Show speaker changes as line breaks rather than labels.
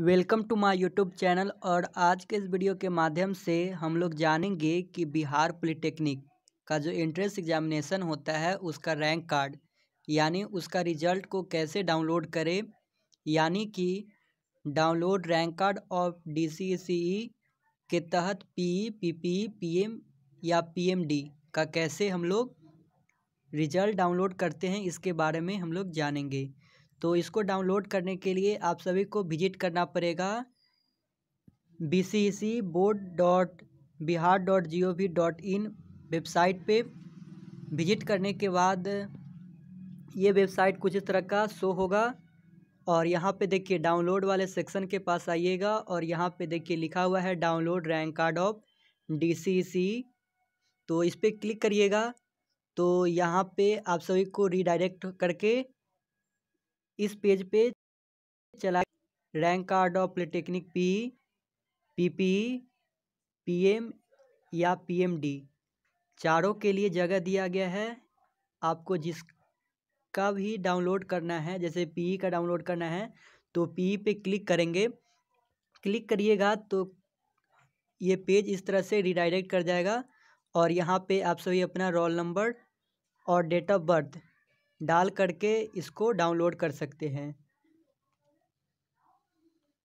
welcome to my YouTube channel और आज के इस वीडियो के माध्यम से हम लोग जानेंगे कि बिहार पॉलिटेक्निक का जो एंट्रेंस एग्जामिनेशन होता है उसका रैंक कार्ड यानी उसका रिजल्ट को कैसे डाउनलोड करें यानी कि download rank card of D e e के तहत P P P P M या पी का कैसे हम लोग रिजल्ट डाउनलोड करते हैं इसके बारे में हम लोग जानेंगे तो इसको डाउनलोड करने के लिए आप सभी को विजिट करना पड़ेगा B C C board dot Bihar dot G O V dot in website पे विजिट करने के बाद ये वेबसाइट कुछ इस तरह का शो होगा और यहाँ पे देखिए डाउनलोड वाले सेक्शन के पास आइएगा और यहाँ पे देखिए लिखा हुआ है download rank card of D C C तो इस पर क्लिक करिएगा तो यहाँ पे आप सभी को रिडायरेक्ट करके इस पेज पे चला rank card of polytechnic P PP PM या पीएमडी चारों के लिए जगह दिया गया है आपको जिसका भी डाउनलोड करना है जैसे पीई का डाउनलोड करना है तो पीई पे क्लिक करेंगे क्लिक करिएगा तो ये पेज इस तरह से रिडायरेक्ट कर जाएगा और यहाँ पे आप सभी अपना रोल नंबर और डेट ऑफ बर्थ डाल करके इसको डाउनलोड कर सकते हैं